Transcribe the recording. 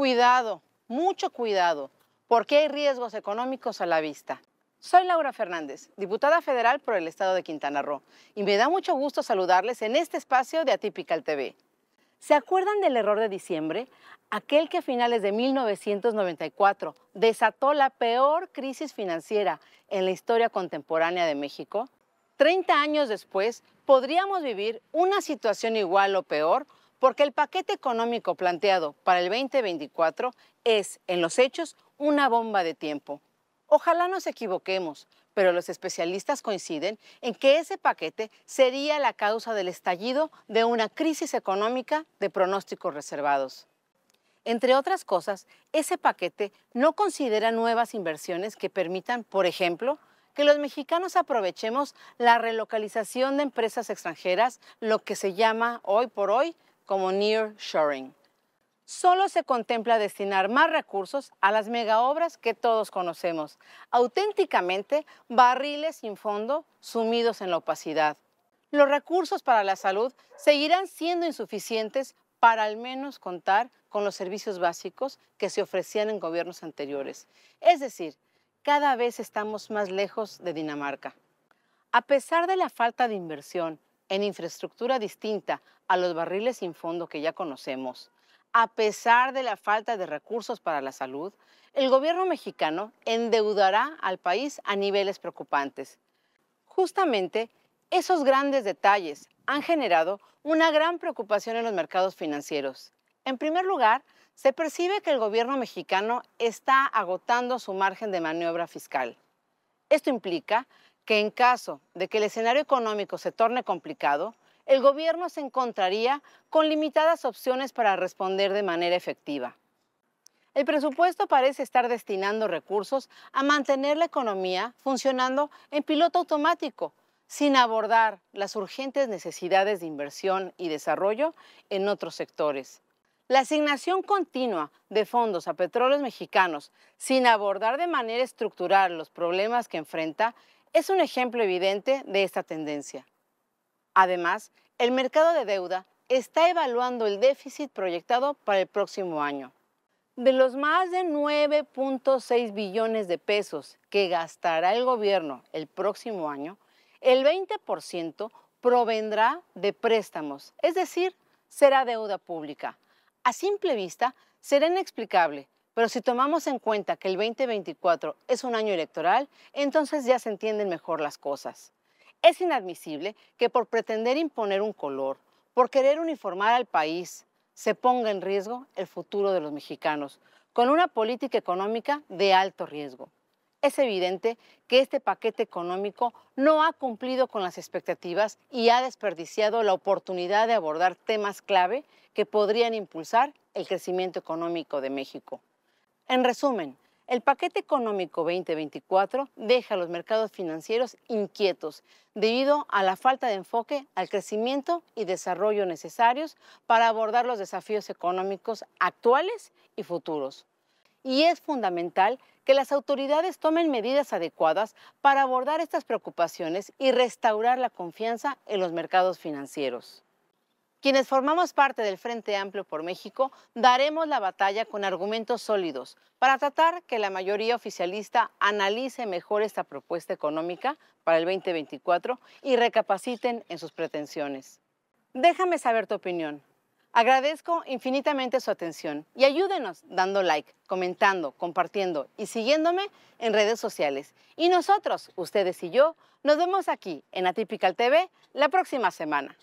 cuidado, mucho cuidado, porque hay riesgos económicos a la vista. Soy Laura Fernández, diputada federal por el estado de Quintana Roo, y me da mucho gusto saludarles en este espacio de Atypical TV. ¿Se acuerdan del error de diciembre? Aquel que a finales de 1994 desató la peor crisis financiera en la historia contemporánea de México. 30 años después, podríamos vivir una situación igual o peor porque el paquete económico planteado para el 2024 es, en los hechos, una bomba de tiempo. Ojalá nos equivoquemos, pero los especialistas coinciden en que ese paquete sería la causa del estallido de una crisis económica de pronósticos reservados. Entre otras cosas, ese paquete no considera nuevas inversiones que permitan, por ejemplo, que los mexicanos aprovechemos la relocalización de empresas extranjeras, lo que se llama hoy por hoy como nearshoring. Solo se contempla destinar más recursos a las megaobras que todos conocemos, auténticamente barriles sin fondo sumidos en la opacidad. Los recursos para la salud seguirán siendo insuficientes para al menos contar con los servicios básicos que se ofrecían en gobiernos anteriores. Es decir, cada vez estamos más lejos de Dinamarca. A pesar de la falta de inversión, en infraestructura distinta a los barriles sin fondo que ya conocemos. A pesar de la falta de recursos para la salud, el gobierno mexicano endeudará al país a niveles preocupantes. Justamente esos grandes detalles han generado una gran preocupación en los mercados financieros. En primer lugar, se percibe que el gobierno mexicano está agotando su margen de maniobra fiscal. Esto implica que en caso de que el escenario económico se torne complicado, el gobierno se encontraría con limitadas opciones para responder de manera efectiva. El presupuesto parece estar destinando recursos a mantener la economía funcionando en piloto automático, sin abordar las urgentes necesidades de inversión y desarrollo en otros sectores. La asignación continua de fondos a petróleos mexicanos, sin abordar de manera estructural los problemas que enfrenta, es un ejemplo evidente de esta tendencia. Además, el mercado de deuda está evaluando el déficit proyectado para el próximo año. De los más de 9.6 billones de pesos que gastará el gobierno el próximo año, el 20% provendrá de préstamos, es decir, será deuda pública. A simple vista, será inexplicable pero si tomamos en cuenta que el 2024 es un año electoral, entonces ya se entienden mejor las cosas. Es inadmisible que por pretender imponer un color, por querer uniformar al país, se ponga en riesgo el futuro de los mexicanos, con una política económica de alto riesgo. Es evidente que este paquete económico no ha cumplido con las expectativas y ha desperdiciado la oportunidad de abordar temas clave que podrían impulsar el crecimiento económico de México. En resumen, el paquete económico 2024 deja a los mercados financieros inquietos debido a la falta de enfoque al crecimiento y desarrollo necesarios para abordar los desafíos económicos actuales y futuros. Y es fundamental que las autoridades tomen medidas adecuadas para abordar estas preocupaciones y restaurar la confianza en los mercados financieros. Quienes formamos parte del Frente Amplio por México daremos la batalla con argumentos sólidos para tratar que la mayoría oficialista analice mejor esta propuesta económica para el 2024 y recapaciten en sus pretensiones. Déjame saber tu opinión. Agradezco infinitamente su atención y ayúdenos dando like, comentando, compartiendo y siguiéndome en redes sociales. Y nosotros, ustedes y yo, nos vemos aquí en Atypical TV la próxima semana.